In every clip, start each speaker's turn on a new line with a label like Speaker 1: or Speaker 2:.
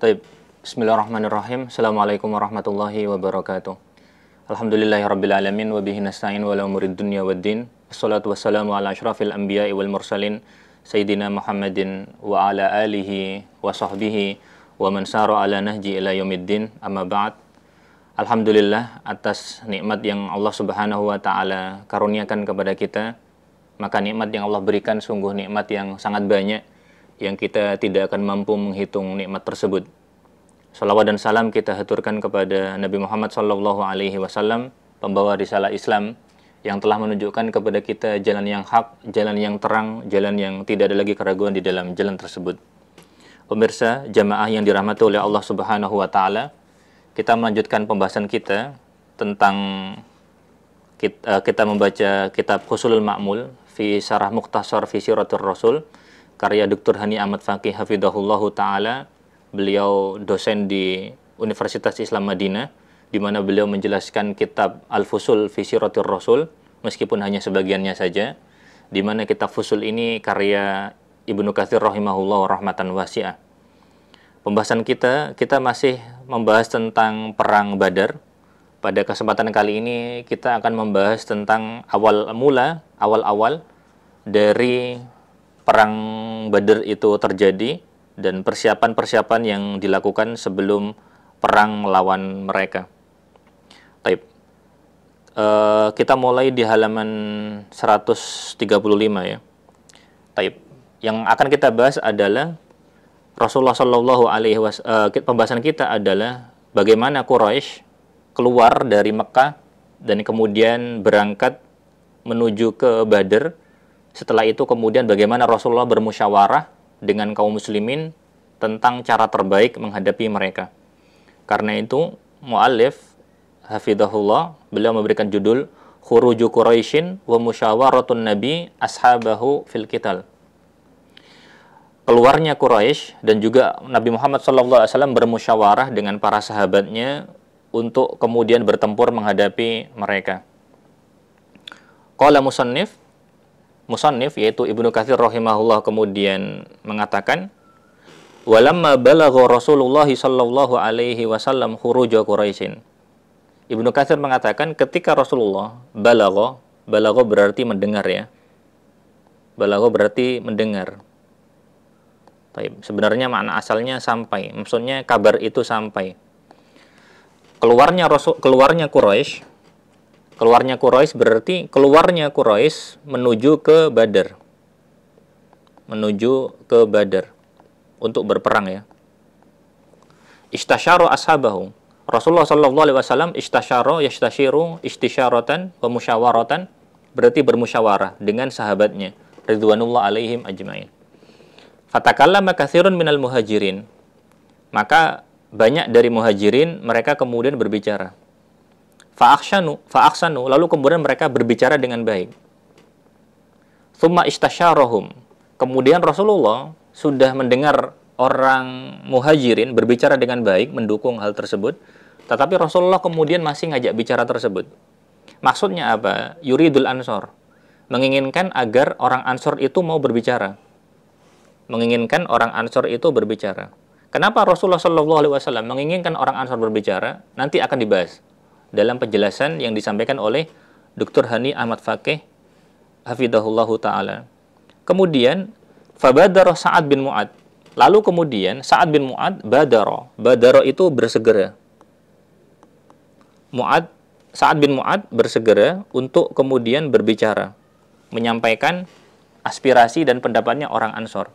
Speaker 1: Taib. Bismillahirrahmanirrahim. Assalamualaikum warahmatullahi wabarakatuh. Alhamdulillahirrabbilalamin rabbil alamin wa bihi nasta'in wa la umurid dunya wassalamu ala ashrafil anbiya wal mursalin sayyidina Muhammadin wa ala alihi wa sahbihi wa man ala nahji ila din. Amma ba'd. Alhamdulillah atas nikmat yang Allah Subhanahu wa taala karuniakan kepada kita. Maka nikmat yang Allah berikan sungguh nikmat yang sangat banyak yang kita tidak akan mampu menghitung nikmat tersebut. Salawat dan salam kita haturkan kepada Nabi Muhammad Sallallahu Alaihi Wasallam, pembawa risalah Islam yang telah menunjukkan kepada kita jalan yang hak, jalan yang terang, jalan yang tidak ada lagi keraguan di dalam jalan tersebut. Pemirsa, jamaah yang dirahmati oleh Allah Subhanahu wa taala, kita melanjutkan pembahasan kita tentang kita, eh, kita membaca kitab Khusulul Ma'mul fi Sarah Mukhtasar fi Siratul Rasul karya Dr. Hani Ahmad Fakih Hafidahullahu Ta'ala. Beliau dosen di Universitas Islam Madinah, di mana beliau menjelaskan kitab Al-Fusul Visi Rotir Rasul, meskipun hanya sebagiannya saja, di mana kitab Fusul ini karya Ibnu Kathir rahimahullah rahmatan wasi'ah. Pembahasan kita, kita masih membahas tentang Perang Badar. Pada kesempatan kali ini kita akan membahas tentang awal mula, awal-awal dari perang Badr itu terjadi dan persiapan-persiapan yang dilakukan sebelum perang melawan mereka. Taib. E, kita mulai di halaman 135 ya. Taib. Yang akan kita bahas adalah Rasulullah Shallallahu Alaihi Wasallam. Eh, pembahasan kita adalah bagaimana Quraisy keluar dari Mekah dan kemudian berangkat menuju ke Badr setelah itu kemudian bagaimana Rasulullah bermusyawarah dengan kaum muslimin tentang cara terbaik menghadapi mereka. Karena itu, mu'alif hafidahullah, beliau memberikan judul Khuruju Quraisyin wa musyawaratun Nabi ashabahu fil qital. Keluarnya Quraisy dan juga Nabi Muhammad SAW bermusyawarah dengan para sahabatnya untuk kemudian bertempur menghadapi mereka. Qala musannif musannif yaitu Ibnu Katsir rahimahullah kemudian mengatakan walamma balagha Rasulullah sallallahu alaihi wasallam khuruj Quraisy. Ibnu Katsir mengatakan ketika Rasulullah balagha, balagha berarti mendengar ya. Balagha berarti mendengar. Taib. Sebenarnya makna asalnya sampai, maksudnya kabar itu sampai. Keluarnya Rasul, keluarnya Quraisy Keluarnya Quraisy berarti keluarnya Quraisy menuju ke Badar. Menuju ke Badar untuk berperang ya. Istasyaru ashabahu. Rasulullah sallallahu alaihi wasallam istasyara yastasyiru istisyaratan wa musyawaratan berarti bermusyawarah dengan sahabatnya ridwanullah alaihim ajmain. Fatakallama katsirun minal muhajirin. Maka banyak dari muhajirin mereka kemudian berbicara Fa'akshanu, fa'akhsanu lalu kemudian mereka berbicara dengan baik thumma istasyarohum. kemudian Rasulullah sudah mendengar orang muhajirin berbicara dengan baik mendukung hal tersebut tetapi Rasulullah kemudian masih ngajak bicara tersebut maksudnya apa yuridul ansor menginginkan agar orang ansor itu mau berbicara menginginkan orang ansor itu berbicara kenapa Rasulullah saw menginginkan orang ansor berbicara nanti akan dibahas dalam penjelasan yang disampaikan oleh Dr. Hani Ahmad Fakih hafidahullahu taala. Kemudian Fabadaro Sa'ad bin Mu'ad. Lalu kemudian Sa'ad bin Mu'ad Badaro. Badaro itu bersegera. Mu'ad Sa'ad bin Mu'ad bersegera untuk kemudian berbicara, menyampaikan aspirasi dan pendapatnya orang Ansor.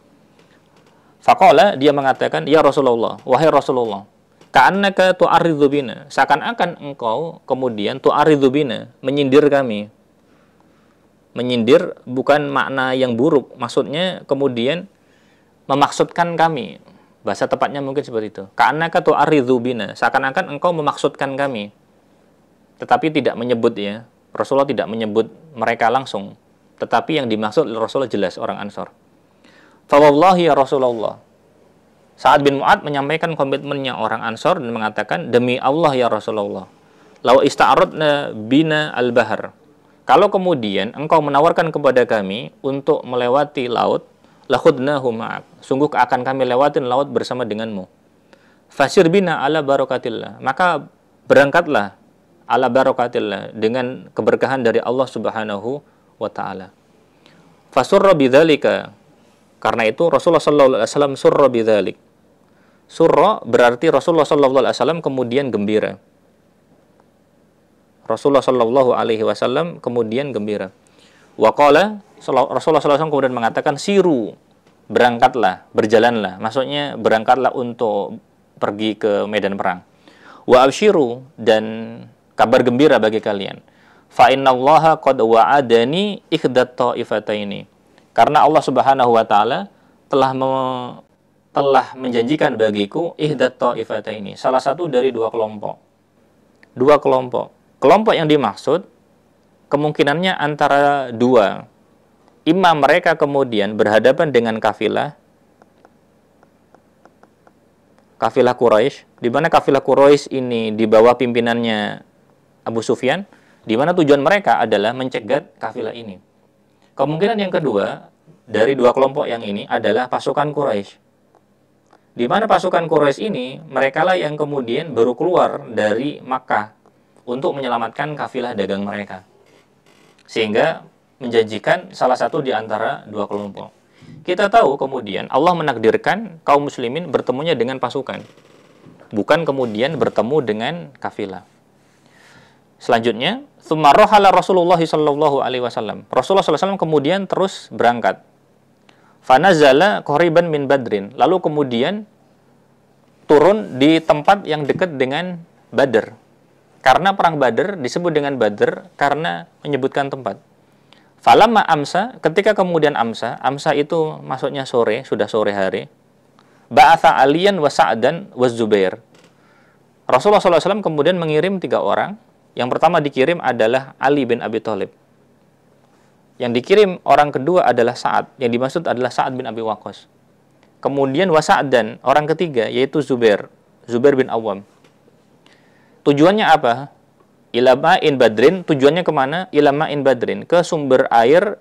Speaker 1: Fakola dia mengatakan, Ya Rasulullah, wahai Rasulullah, Ka'annaka tu'aridhu bina. Seakan-akan engkau kemudian tu'aridhu bina, menyindir kami. Menyindir bukan makna yang buruk, maksudnya kemudian memaksudkan kami. Bahasa tepatnya mungkin seperti itu. Ka'annaka tu'aridhu bina. Seakan-akan engkau memaksudkan kami. Tetapi tidak menyebut ya. Rasulullah tidak menyebut mereka langsung. Tetapi yang dimaksud Rasulullah jelas orang Ansor. Fawallahi ya Rasulullah Sa'ad bin Mu'ad menyampaikan komitmennya orang Ansor dan mengatakan, Demi Allah ya Rasulullah, lau ista'aradna bina al-bahar. Kalau kemudian engkau menawarkan kepada kami untuk melewati laut, lahudnahu huma'ak. Sungguh akan kami lewatin laut bersama denganmu. Fasir bina ala barokatillah. Maka berangkatlah ala barokatillah dengan keberkahan dari Allah subhanahu wa ta'ala. Fasurra bidhalika. Karena itu Rasulullah s.a.w. surrobi surra Surra berarti Rasulullah sallallahu Alaihi Wasallam kemudian gembira. Rasulullah sallallahu Alaihi Wasallam kemudian gembira. qala Rasulullah SAW kemudian mengatakan siru berangkatlah berjalanlah maksudnya berangkatlah untuk pergi ke medan perang wa abshiru dan kabar gembira bagi kalian fa innallaha qad wa'adani ikhdat ta'ifataini karena Allah Subhanahu wa taala telah me- telah menjanjikan bagiku ihdat ifata ini salah satu dari dua kelompok dua kelompok kelompok yang dimaksud kemungkinannya antara dua imam mereka kemudian berhadapan dengan kafilah kafilah Quraisy di mana kafilah Quraisy ini di bawah pimpinannya Abu Sufyan di mana tujuan mereka adalah mencegat kafilah ini kemungkinan yang kedua dari dua kelompok yang ini adalah pasukan Quraisy di mana pasukan Quraisy ini, mereka lah yang kemudian baru keluar dari Makkah untuk menyelamatkan kafilah dagang mereka. Sehingga menjanjikan salah satu di antara dua kelompok. Kita tahu kemudian Allah menakdirkan kaum muslimin bertemunya dengan pasukan. Bukan kemudian bertemu dengan kafilah. Selanjutnya, Rasulullah sallallahu alaihi wasallam. Rasulullah SAW kemudian terus berangkat Fanazala koriban min badrin. Lalu kemudian turun di tempat yang dekat dengan Badr. Karena perang Badr disebut dengan Badr karena menyebutkan tempat. Falama amsa, ketika kemudian amsa, amsa itu maksudnya sore, sudah sore hari. Ba'atha aliyan wa sa'dan wa zubair. Rasulullah SAW kemudian mengirim tiga orang. Yang pertama dikirim adalah Ali bin Abi Thalib yang dikirim orang kedua adalah Sa'ad. Yang dimaksud adalah Sa'ad bin Abi Waqqas. Kemudian Wasa'ad dan orang ketiga yaitu Zubair, Zubair bin Awam. Tujuannya apa? Ilama'in Badrin, tujuannya kemana? Ilama'in Badrin, ke sumber air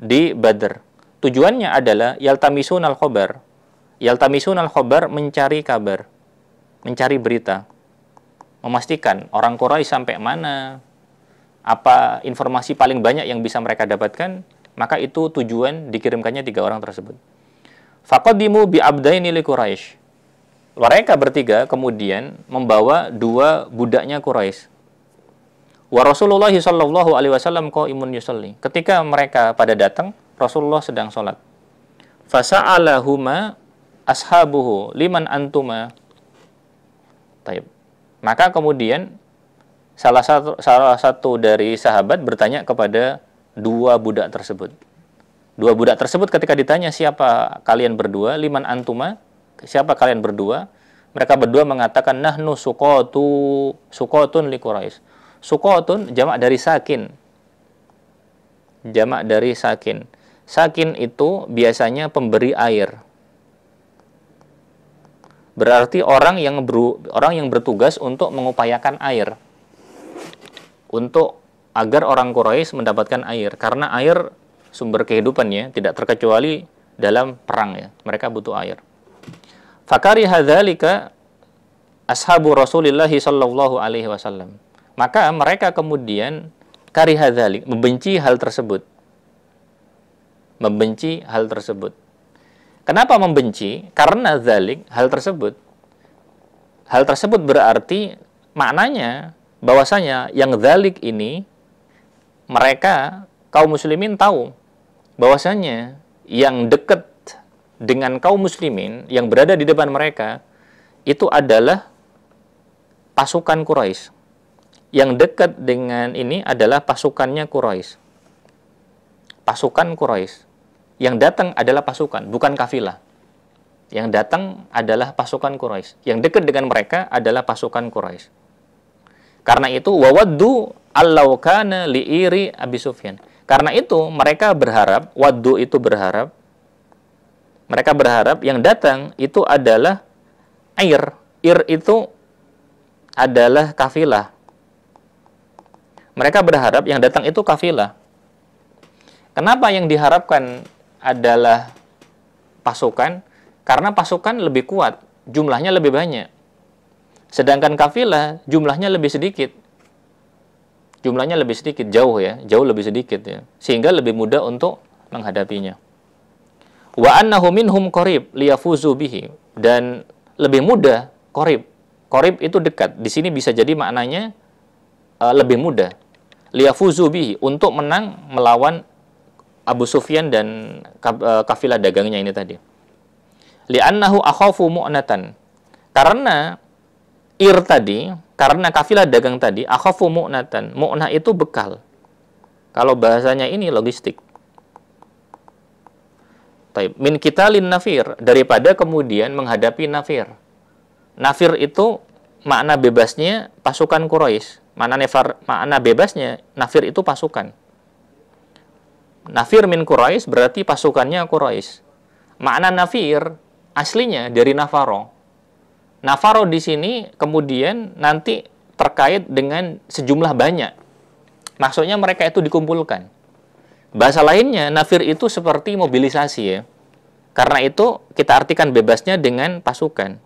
Speaker 1: di Badr. Tujuannya adalah yaltamisun al-khobar. Yaltamisun al-khobar mencari kabar, mencari berita. Memastikan orang Quraisy sampai mana, apa informasi paling banyak yang bisa mereka dapatkan, maka itu tujuan dikirimkannya tiga orang tersebut. Fakodimu bi abdaini li Quraisy. Mereka bertiga kemudian membawa dua budaknya Quraisy. Wa Rasulullah sallallahu alaihi wasallam qaimun yusalli. Ketika mereka pada datang, Rasulullah sedang sholat. Fasa'alahuma ashabuhu liman antuma. Taib. Maka kemudian salah satu salah satu dari sahabat bertanya kepada dua budak tersebut. Dua budak tersebut ketika ditanya siapa kalian berdua, liman antuma, siapa kalian berdua? Mereka berdua mengatakan nahnu suqatu suqatun li Quraisy. Suqatun jamak dari sakin. Jamak dari sakin. Sakin itu biasanya pemberi air. Berarti orang yang beru, orang yang bertugas untuk mengupayakan air untuk agar orang Quraisy mendapatkan air karena air sumber kehidupannya tidak terkecuali dalam perang ya mereka butuh air fakari hadzalika ashabu Rasulillah sallallahu alaihi wasallam maka mereka kemudian kari hadzalik membenci hal tersebut membenci hal tersebut kenapa membenci karena zalik hal tersebut hal tersebut berarti maknanya bahwasanya yang zalik ini mereka kaum muslimin tahu bahwasanya yang dekat dengan kaum muslimin yang berada di depan mereka itu adalah pasukan Quraisy. Yang dekat dengan ini adalah pasukannya Quraisy. Pasukan Quraisy. Yang datang adalah pasukan, bukan kafilah. Yang datang adalah pasukan Quraisy. Yang dekat dengan mereka adalah pasukan Quraisy. Karena itu wawaddu allau kana liiri Abi Sufyan. Karena itu mereka berharap, waddu itu berharap, mereka berharap yang datang itu adalah air. Ir itu adalah kafilah. Mereka berharap yang datang itu kafilah. Kenapa yang diharapkan adalah pasukan? Karena pasukan lebih kuat, jumlahnya lebih banyak. Sedangkan kafilah jumlahnya lebih sedikit. Jumlahnya lebih sedikit, jauh ya, jauh lebih sedikit ya. Sehingga lebih mudah untuk menghadapinya. Wa annahu minhum qarib liyafuzu bihi dan lebih mudah qarib. Qarib itu dekat. Di sini bisa jadi maknanya uh, lebih mudah. Liyafuzu bihi untuk menang melawan Abu Sufyan dan uh, kafilah dagangnya ini tadi. Li'annahu akhafu mu'natan. Karena ir tadi, karena kafilah dagang tadi, akhafu mu'natan. Mu'nah itu bekal. Kalau bahasanya ini logistik. Taib. Min kita lin nafir. Daripada kemudian menghadapi nafir. Nafir itu makna bebasnya pasukan Quraisy. Makna, nefar, makna bebasnya nafir itu pasukan. Nafir min Quraisy berarti pasukannya Quraisy. Makna nafir aslinya dari Nafarro. Navarro di sini kemudian nanti terkait dengan sejumlah banyak. Maksudnya mereka itu dikumpulkan. Bahasa lainnya, nafir itu seperti mobilisasi ya. Karena itu kita artikan bebasnya dengan pasukan.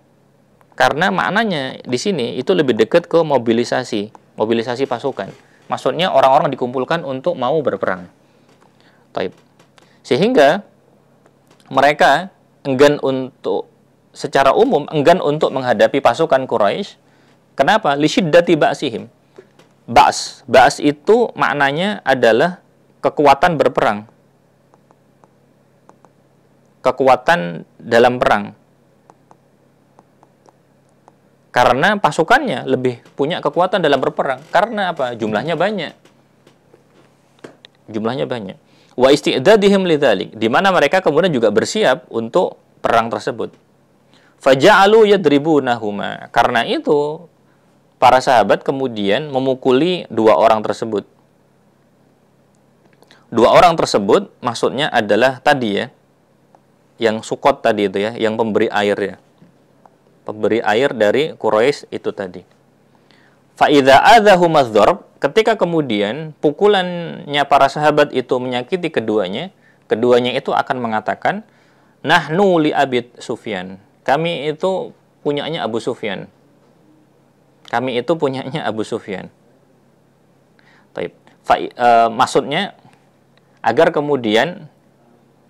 Speaker 1: Karena maknanya di sini itu lebih dekat ke mobilisasi, mobilisasi pasukan. Maksudnya orang-orang dikumpulkan untuk mau berperang. Taib. Sehingga mereka enggan untuk secara umum enggan untuk menghadapi pasukan Quraisy. Kenapa? Lishiddati ba'sihim. Ba's, ba's itu maknanya adalah kekuatan berperang. Kekuatan dalam perang. Karena pasukannya lebih punya kekuatan dalam berperang. Karena apa? Jumlahnya banyak. Jumlahnya banyak. Wa istidadihim lidzalik, di mana mereka kemudian juga bersiap untuk perang tersebut. Faja'alu yadribunahuma. Karena itu para sahabat kemudian memukuli dua orang tersebut. Dua orang tersebut maksudnya adalah tadi ya, yang sukot tadi itu ya, yang pemberi air ya. Pemberi air dari Quraisy itu tadi. Fa'idha adhahumadzorb, ketika kemudian pukulannya para sahabat itu menyakiti keduanya, keduanya itu akan mengatakan, Nahnu li abid Sufyan, kami itu punyanya Abu Sufyan. Kami itu punyanya Abu Sufyan. Taib. e, maksudnya agar kemudian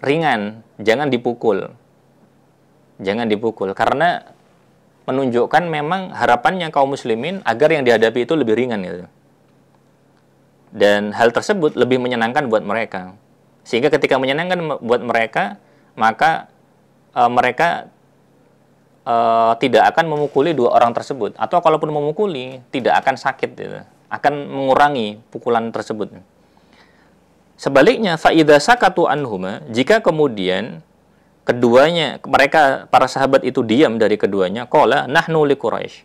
Speaker 1: ringan, jangan dipukul. Jangan dipukul karena menunjukkan memang harapannya kaum muslimin agar yang dihadapi itu lebih ringan gitu. Dan hal tersebut lebih menyenangkan buat mereka. Sehingga ketika menyenangkan buat mereka, maka e, mereka uh, tidak akan memukuli dua orang tersebut atau kalaupun memukuli tidak akan sakit gitu. akan mengurangi pukulan tersebut sebaliknya faida sakatu anhuma jika kemudian keduanya mereka para sahabat itu diam dari keduanya kola nahnu li quraisy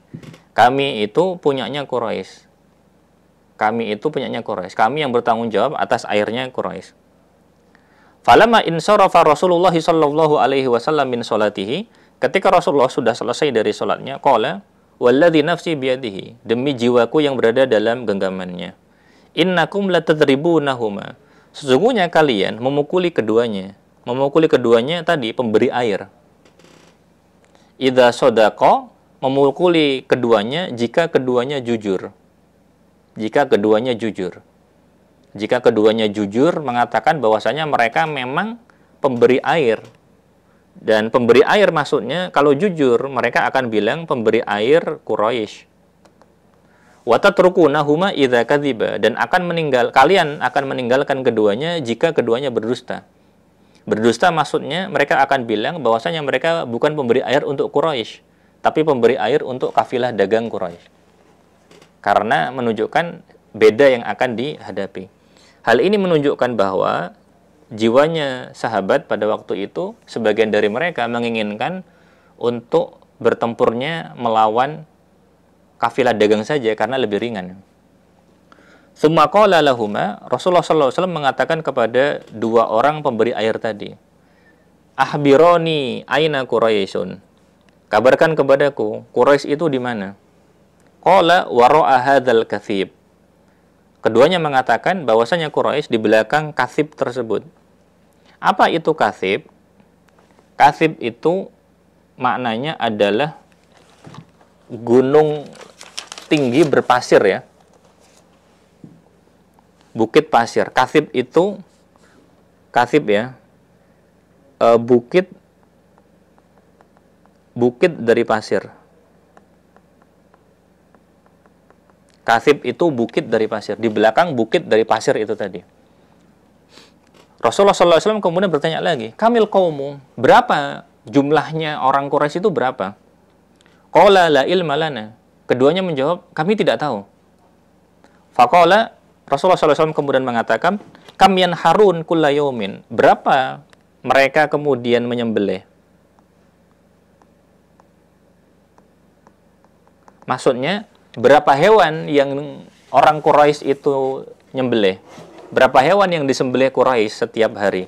Speaker 1: kami itu punyanya Quraisy kami itu punyanya Quraisy kami yang bertanggung jawab atas airnya Quraisy Falama insarafa Rasulullah sallallahu alaihi wasallam min salatihi Ketika Rasulullah sudah selesai dari sholatnya, kola, wala nafsi biadihi demi jiwaku yang berada dalam genggamannya. Innakum latadribunahuma. Sesungguhnya kalian memukuli keduanya. Memukuli keduanya tadi pemberi air. Idza sodako memukuli keduanya jika keduanya jujur. Jika keduanya jujur. Jika keduanya jujur mengatakan bahwasanya mereka memang pemberi air, dan pemberi air maksudnya kalau jujur mereka akan bilang pemberi air Quraisy. huma idza kadziba dan akan meninggal kalian akan meninggalkan keduanya jika keduanya berdusta. Berdusta maksudnya mereka akan bilang bahwasanya mereka bukan pemberi air untuk Quraisy, tapi pemberi air untuk kafilah dagang Quraisy. Karena menunjukkan beda yang akan dihadapi. Hal ini menunjukkan bahwa jiwanya sahabat pada waktu itu sebagian dari mereka menginginkan untuk bertempurnya melawan kafilah dagang saja karena lebih ringan. Summa qala lahuma Rasulullah SAW mengatakan kepada dua orang pemberi air tadi. Ahbironi aina Quraisyun. Kabarkan kepadaku, Quraisy itu di mana? Qala wara'a hadzal kathib. Keduanya mengatakan bahwasanya Quraisy di belakang kasib tersebut. Apa itu kasib? Kasib itu maknanya adalah gunung tinggi berpasir ya. Bukit pasir. Kasib itu kasib ya. E, bukit bukit dari pasir. Kasib itu bukit dari pasir. Di belakang bukit dari pasir itu tadi. Rasulullah SAW kemudian bertanya lagi, Kamil kaummu berapa jumlahnya orang Quraisy itu berapa? Qala la ilma lana. Keduanya menjawab, kami tidak tahu. Faqala, Rasulullah SAW kemudian mengatakan, Kamian harun kulla Berapa mereka kemudian menyembelih? Maksudnya, berapa hewan yang orang Quraisy itu nyembelih? berapa hewan yang disembelih Quraisy setiap hari.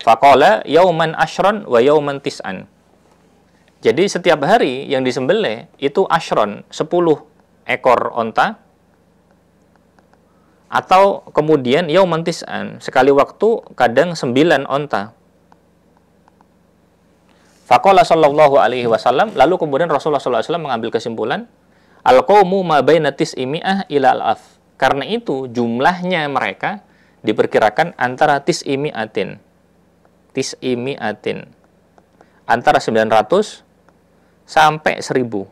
Speaker 1: Fakola yauman ashron wa yauman tis'an. Jadi setiap hari yang disembelih itu ashron, 10 ekor onta, atau kemudian yauman tis'an, sekali waktu kadang 9 onta. Fakola sallallahu alaihi wasallam, lalu kemudian Rasulullah sallallahu alaihi wasallam mengambil kesimpulan, Al-qawmu ma bayna imi'ah ila al-af karena itu jumlahnya mereka diperkirakan antara tis'imi atin. Tis'imi atin. Antara 900 sampai 1000.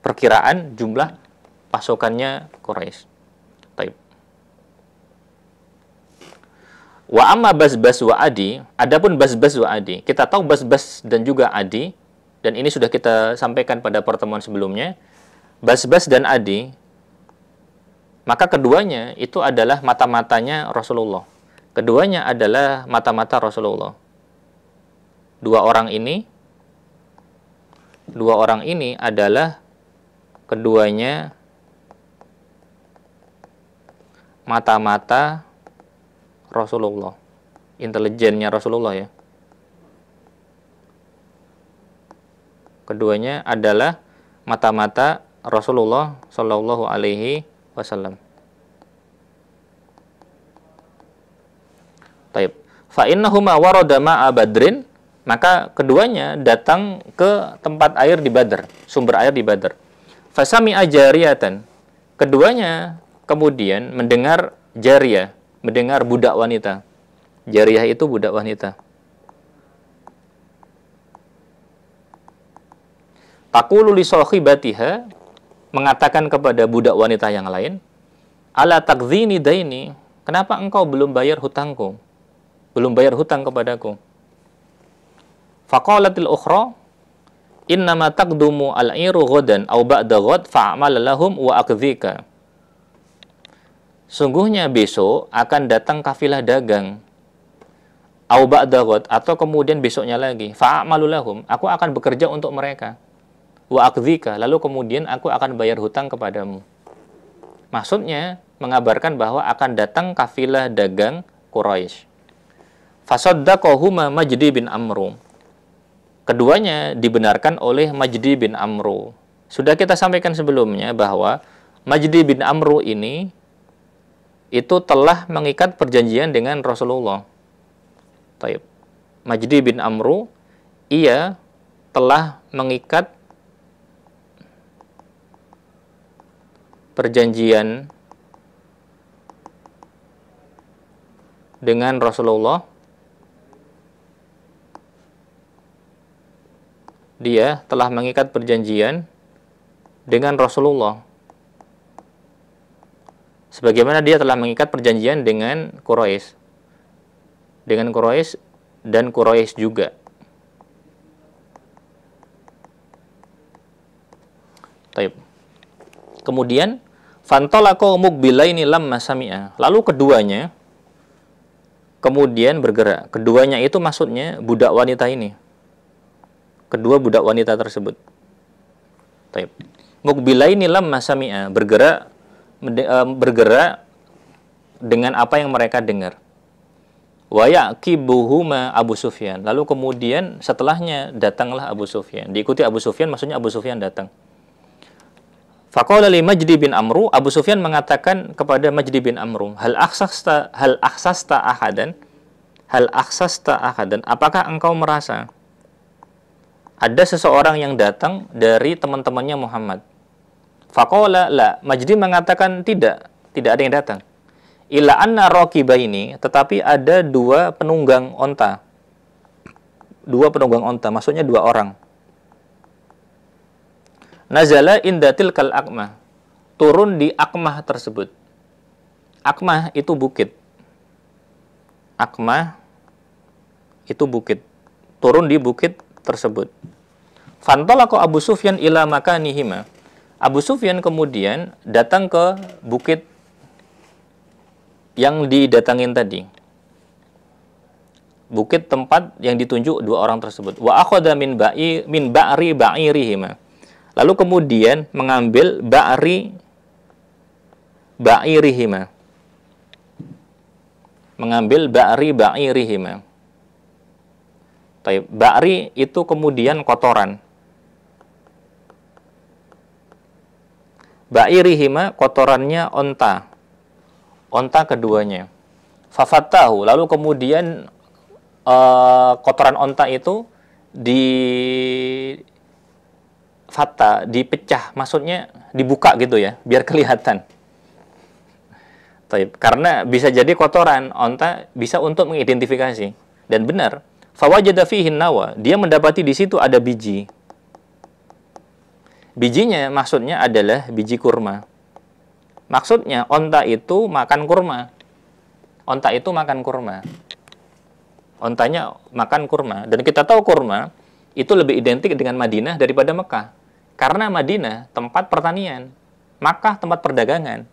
Speaker 1: Perkiraan jumlah pasokannya Quraisy. Baik. Wa amma bas-bas wa adi, adapun bas-bas wa adi. Kita tahu bas-bas dan juga adi dan ini sudah kita sampaikan pada pertemuan sebelumnya. Bas-bas dan adi maka keduanya itu adalah mata-matanya Rasulullah. Keduanya adalah mata-mata Rasulullah. Dua orang ini dua orang ini adalah keduanya mata-mata Rasulullah. Intelijennya Rasulullah ya. Keduanya adalah mata-mata Rasulullah Shallallahu alaihi wasallam. Taib. Fa innahuma warada ma'a Badrin, maka keduanya datang ke tempat air di Badr, sumber air di Badr. Fasami ajariatan. Keduanya kemudian mendengar jaria, mendengar budak wanita. Jariah itu budak wanita. Pakulu li mengatakan kepada budak wanita yang lain, "Ala takzini daini, kenapa engkau belum bayar hutangku? Belum bayar hutang kepadaku?" Faqalatil ukhra, "Innama taqdumu al-iru ghadan aw ba'da ghad fa'mal lahum wa akdzika." Sungguhnya besok akan datang kafilah dagang. Au ba'da atau kemudian besoknya lagi. Fa'amalu aku akan bekerja untuk mereka wa akdika, lalu kemudian aku akan bayar hutang kepadamu maksudnya mengabarkan bahwa akan datang kafilah dagang Quraisy fasaddaqahuma Majdi bin Amru keduanya dibenarkan oleh Majdi bin Amru sudah kita sampaikan sebelumnya bahwa Majdi bin Amru ini itu telah mengikat perjanjian dengan Rasulullah Taib. Majdi bin Amru ia telah mengikat perjanjian dengan Rasulullah dia telah mengikat perjanjian dengan Rasulullah sebagaimana dia telah mengikat perjanjian dengan Quraisy dengan Quraisy dan Quraisy juga Kemudian Fantolako mukbilaini lamma sami'a. Lalu keduanya kemudian bergerak. Keduanya itu maksudnya budak wanita ini. Kedua budak wanita tersebut. Taib. Mukbilaini lamma sami'a. Bergerak eh, bergerak dengan apa yang mereka dengar. Wa yaqibuhuma Abu Sufyan. Lalu kemudian setelahnya datanglah Abu Sufyan. Diikuti Abu Sufyan maksudnya Abu Sufyan datang. Faqala li Majdi bin Amru, Abu Sufyan mengatakan kepada Majdi bin Amru, "Hal aksasta hal aksasta ahadan? Hal aksasta ahadan? Apakah engkau merasa ada seseorang yang datang dari teman-temannya Muhammad?" Faqala la, Majdi mengatakan tidak, tidak ada yang datang. Ila anna ini, tetapi ada dua penunggang onta. Dua penunggang onta, maksudnya dua orang. Nazala indatil kal akmah. Turun di akmah tersebut. Akmah itu bukit. Akmah itu bukit. Turun di bukit tersebut. Fantolako Abu Sufyan ila makanihima. Abu Sufyan kemudian datang ke bukit yang didatangin tadi. Bukit tempat yang ditunjuk dua orang tersebut. Wa akhoda min ba'i min ba'ri ba'irihima Lalu kemudian mengambil ba'ri ba'irihima. Mengambil ba'ri ba'irihima. Ba'ri itu kemudian kotoran. Ba'irihima kotorannya onta. Onta keduanya. Fafatahu. Lalu kemudian uh, kotoran onta itu di fata dipecah, maksudnya dibuka gitu ya, biar kelihatan. Taib. Karena bisa jadi kotoran, onta bisa untuk mengidentifikasi. Dan benar, fawajada nawa, dia mendapati di situ ada biji. Bijinya maksudnya adalah biji kurma. Maksudnya onta itu makan kurma. Onta itu makan kurma. Ontanya makan kurma. Dan kita tahu kurma, itu lebih identik dengan Madinah daripada Mekah. Karena Madinah tempat pertanian, Makkah tempat perdagangan.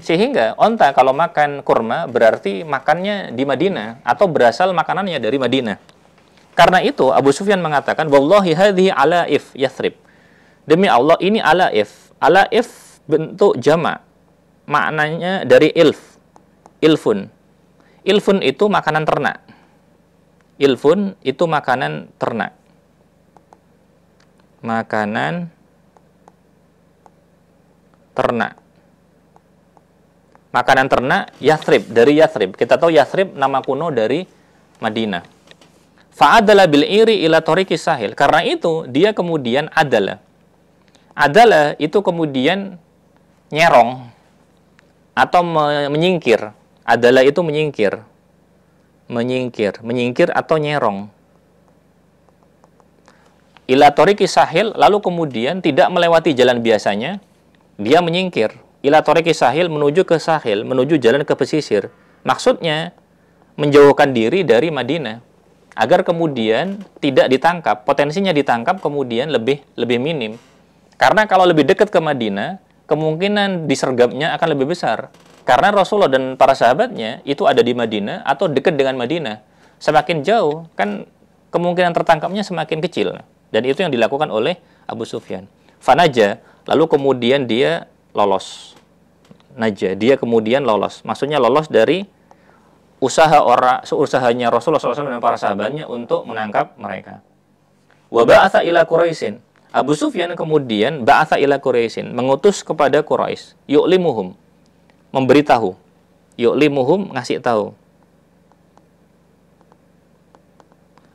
Speaker 1: Sehingga onta kalau makan kurma berarti makannya di Madinah atau berasal makanannya dari Madinah. Karena itu Abu Sufyan mengatakan, Wallahi hadhi alaif yathrib. Demi Allah ini alaif. Alaif bentuk jama. Maknanya dari ilf. Ilfun. Ilfun itu makanan ternak. Ilfun itu makanan ternak makanan ternak. Makanan ternak yasrib dari yasrib Kita tahu yasrib nama kuno dari Madinah. Fa'adala bil iri ila toriki sahil. Karena itu dia kemudian adalah. Adalah itu kemudian nyerong atau menyingkir. Adalah itu menyingkir. Menyingkir, menyingkir atau nyerong ila toriki sahil lalu kemudian tidak melewati jalan biasanya dia menyingkir ila toriki sahil menuju ke sahil menuju jalan ke pesisir maksudnya menjauhkan diri dari Madinah agar kemudian tidak ditangkap potensinya ditangkap kemudian lebih lebih minim karena kalau lebih dekat ke Madinah kemungkinan disergapnya akan lebih besar karena Rasulullah dan para sahabatnya itu ada di Madinah atau dekat dengan Madinah semakin jauh kan kemungkinan tertangkapnya semakin kecil dan itu yang dilakukan oleh Abu Sufyan. Fanaja, lalu kemudian dia lolos. Naja, dia kemudian lolos. Maksudnya lolos dari usaha orang usahanya Rasulullah SAW dan para sahabatnya untuk menangkap mereka. Wa ba'atha ila Quraisyin. Abu Sufyan kemudian ba'atha ila Quraisyin, mengutus kepada Quraisy, Yuklimuhum, memberitahu. Yuklimuhum, ngasih tahu.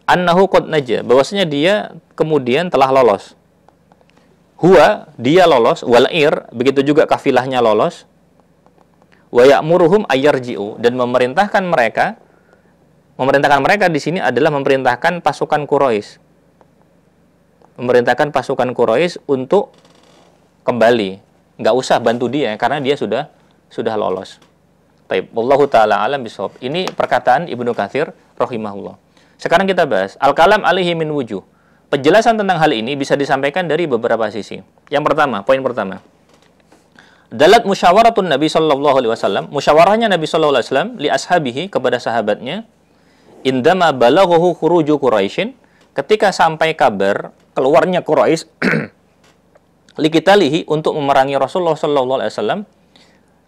Speaker 1: annahu qad naja, bahwasanya dia kemudian telah lolos. Huwa, dia lolos, wal ir, begitu juga kafilahnya lolos. Wa ya'muruhum ayarji'u dan memerintahkan mereka memerintahkan mereka di sini adalah memerintahkan pasukan Quraisy. Memerintahkan pasukan Quraisy untuk kembali. Nggak usah bantu dia karena dia sudah sudah lolos. Baik, Allah taala alam bisawab. Ini perkataan Ibnu Katsir rahimahullah. Sekarang kita bahas al-kalam alaihi min wujuh. Penjelasan tentang hal ini bisa disampaikan dari beberapa sisi. Yang pertama, poin pertama. Dalat musyawaratun Nabi sallallahu alaihi wasallam, musyawarahnya Nabi sallallahu alaihi wasallam li ashabihi kepada sahabatnya indama balaghahu khuruju Quraisy, ketika sampai kabar keluarnya Quraisy likitalihi untuk memerangi Rasulullah sallallahu alaihi wasallam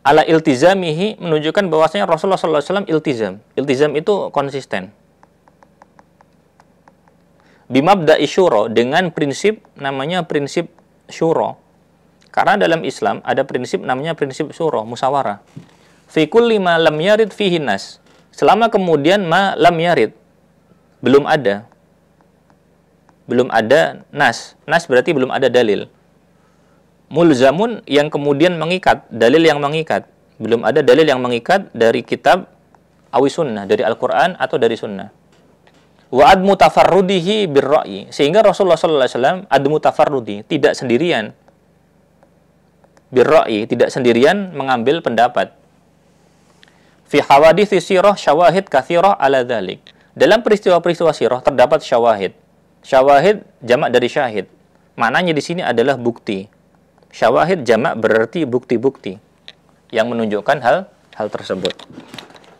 Speaker 1: ala iltizamihi menunjukkan bahwasanya Rasulullah sallallahu alaihi wasallam iltizam. Iltizam itu konsisten bimabda isyuro dengan prinsip namanya prinsip syuro. Karena dalam Islam ada prinsip namanya prinsip syuro, musawara Fi kulli lam yarid fihi Selama kemudian ma lam yarid belum ada. Belum ada nas. Nas berarti belum ada dalil. Mulzamun yang kemudian mengikat, dalil yang mengikat. Belum ada dalil yang mengikat dari kitab awi sunnah, dari Al-Quran atau dari sunnah wa admu tafarrudihi birra'i sehingga Rasulullah sallallahu alaihi wasallam admu tafarrudi tidak sendirian birra'i tidak sendirian mengambil pendapat fi hawadits sirah syawahid katsirah ala dzalik dalam peristiwa-peristiwa sirah terdapat syawahid syawahid jamak dari syahid maknanya di sini adalah bukti syawahid jamak berarti bukti-bukti yang menunjukkan hal hal tersebut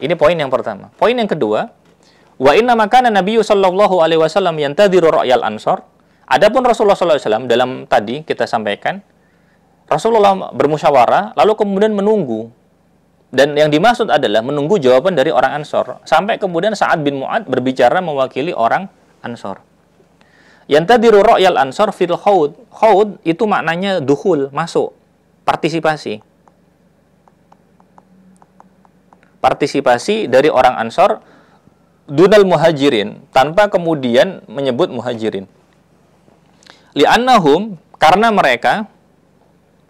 Speaker 1: ini poin yang pertama poin yang kedua Wa inna makana Nabi sallallahu alaihi wasallam tadi ra'yal ansor. Adapun Rasulullah sallallahu alaihi wasallam dalam tadi kita sampaikan Rasulullah bermusyawarah lalu kemudian menunggu dan yang dimaksud adalah menunggu jawaban dari orang Ansor sampai kemudian Sa'ad bin Mu'ad berbicara mewakili orang Ansor. Yang tadi royal Ansor fil khaud. Khaud itu maknanya duhul, masuk, partisipasi. Partisipasi dari orang Ansor dunal muhajirin tanpa kemudian menyebut muhajirin. Li'annahum karena mereka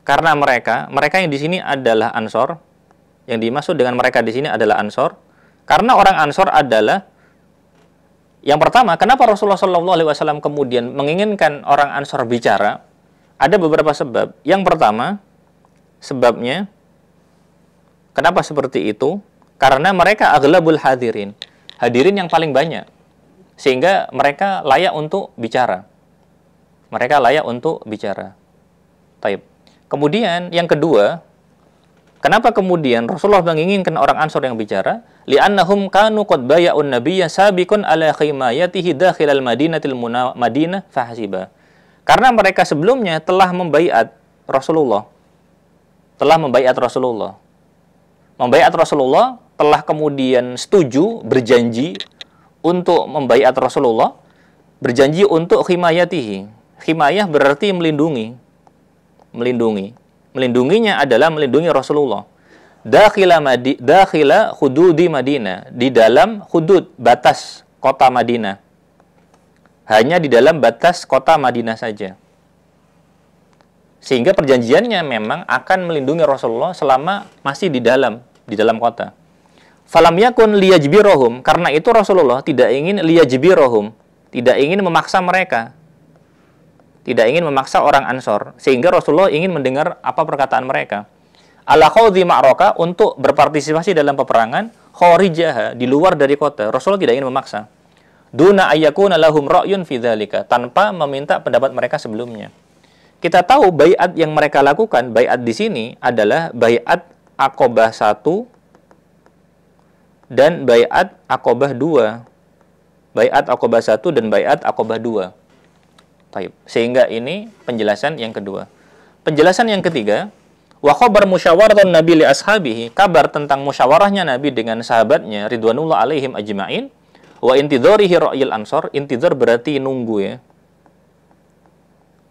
Speaker 1: karena mereka mereka yang di sini adalah ansor yang dimaksud dengan mereka di sini adalah ansor karena orang ansor adalah yang pertama kenapa Rasulullah Shallallahu Alaihi Wasallam kemudian menginginkan orang ansor bicara ada beberapa sebab yang pertama sebabnya kenapa seperti itu karena mereka aglabul hadirin hadirin yang paling banyak sehingga mereka layak untuk bicara. Mereka layak untuk bicara. Taib. Kemudian yang kedua, kenapa kemudian Rasulullah menginginkan orang Ansor yang bicara? Li'annahum kanu qad bay'un nabiyya sabiqun ala khimayatihi dakhilal madinatil madinah fahasiba. Karena mereka sebelumnya telah membaiat Rasulullah. Telah membaiat Rasulullah. Membaiat Rasulullah telah kemudian setuju berjanji untuk membaiat Rasulullah, berjanji untuk khimayatihi. Khimayah berarti melindungi. Melindungi. Melindunginya adalah melindungi Rasulullah. Dakhila, madi, dakhila hududi Madinah, di dalam hudud, batas kota Madinah. Hanya di dalam batas kota Madinah saja. Sehingga perjanjiannya memang akan melindungi Rasulullah selama masih di dalam, di dalam kota. Falam yakun liyajbirohum. Karena itu Rasulullah tidak ingin liyajbirohum. Tidak ingin memaksa mereka. Tidak ingin memaksa orang ansor. Sehingga Rasulullah ingin mendengar apa perkataan mereka. Ala khawdi ma'roka untuk berpartisipasi dalam peperangan. Khorijaha, di luar dari kota. Rasulullah tidak ingin memaksa. Duna ayyakuna lahum ra'yun fidhalika. Tanpa meminta pendapat mereka sebelumnya kita tahu bayat yang mereka lakukan, bayat di sini adalah bayat akobah 1 dan bayat akobah 2 bayat akobah 1 dan bayat akobah 2 Taib. sehingga ini penjelasan yang kedua penjelasan yang ketiga wa khabar musyawaratun nabi li ashabihi kabar tentang musyawarahnya nabi dengan sahabatnya ridwanullah alaihim ajmain wa intidharihi ra'yil ansor intidor berarti nunggu ya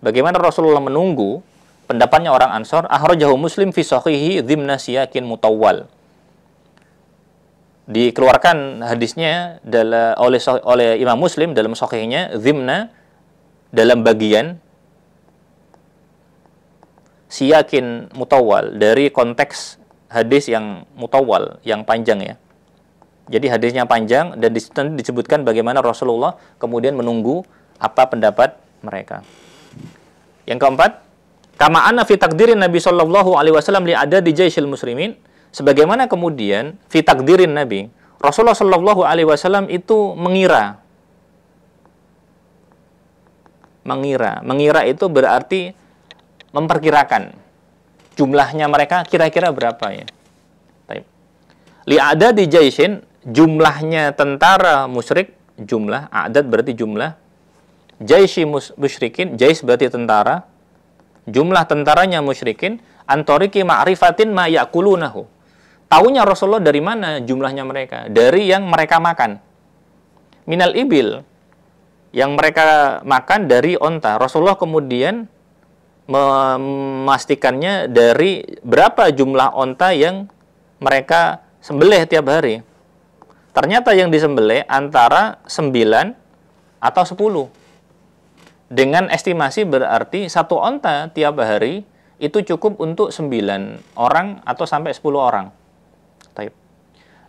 Speaker 1: bagaimana Rasulullah menunggu pendapatnya orang ansor ahrajahu muslim fi sahihi mutawal. siyakin mutawwal dikeluarkan hadisnya dalam oleh oleh Imam Muslim dalam sahihnya zimna dalam bagian siyakin mutawal dari konteks hadis yang mutawal yang panjang ya. Jadi hadisnya panjang dan disebutkan bagaimana Rasulullah kemudian menunggu apa pendapat mereka. Yang keempat, kama anna fi takdirin Nabi sallallahu alaihi wasallam li ada di jaisil muslimin Sebagaimana kemudian fitakdirin Nabi, Rasulullah Shallallahu Alaihi Wasallam itu mengira, mengira, mengira itu berarti memperkirakan jumlahnya mereka kira-kira berapa ya. Li ada di Jaisin jumlahnya tentara musyrik jumlah adat berarti jumlah Jaisi musyrikin Jais berarti tentara jumlah tentaranya musyrikin antoriki ma'rifatin ma ya'kulunahu Tahunya Rasulullah dari mana jumlahnya mereka? Dari yang mereka makan. Minal ibil, yang mereka makan dari onta. Rasulullah kemudian memastikannya dari berapa jumlah onta yang mereka sembelih tiap hari. Ternyata yang disembelih antara 9 atau 10. Dengan estimasi berarti satu onta tiap hari itu cukup untuk 9 orang atau sampai 10 orang.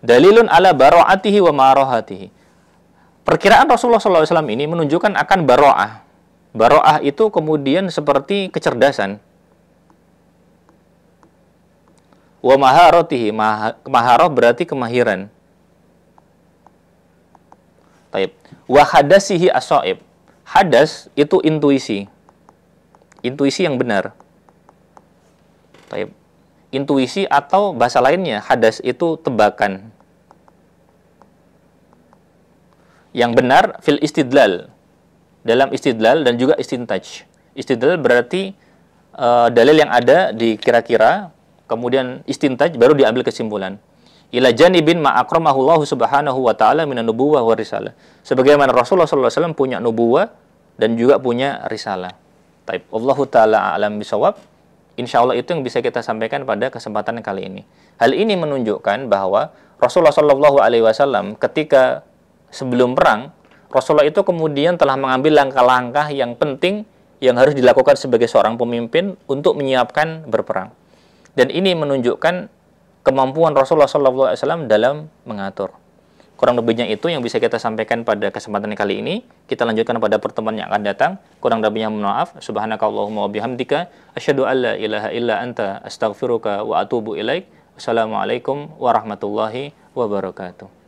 Speaker 1: Dalilun ala baro'atihi wa marohatihi. Perkiraan Rasulullah SAW ini menunjukkan akan baro'ah. Baro'ah itu kemudian seperti kecerdasan. Wa maharotihi. Maharoh berarti kemahiran. Taib. Wa hadasihi asoib. Hadas itu intuisi. Intuisi yang benar. Taib. Intuisi atau bahasa lainnya, hadas itu tebakan. yang benar fil istidlal dalam istidlal dan juga istintaj. Istidlal berarti uh, dalil yang ada di kira-kira, kemudian istintaj baru diambil kesimpulan. Ila janibin ma'akramahullahu subhanahu wa ta'ala minan nubuwah wa risalah. Sebagaimana Rasulullah SAW punya nubuwah dan juga punya risalah. Taib. Allah ta'ala alam bisawab. Insya itu yang bisa kita sampaikan pada kesempatan kali ini. Hal ini menunjukkan bahwa Rasulullah saw ketika sebelum perang, Rasulullah itu kemudian telah mengambil langkah-langkah yang penting yang harus dilakukan sebagai seorang pemimpin untuk menyiapkan berperang. Dan ini menunjukkan kemampuan Rasulullah SAW dalam mengatur. Kurang lebihnya itu yang bisa kita sampaikan pada kesempatan kali ini. Kita lanjutkan pada pertemuan yang akan datang. Kurang lebihnya mohon maaf. Subhanakallahumma wa bihamdika Asyadu an la ilaha illa anta astaghfiruka wa atubu ilaik. Assalamualaikum warahmatullahi wabarakatuh.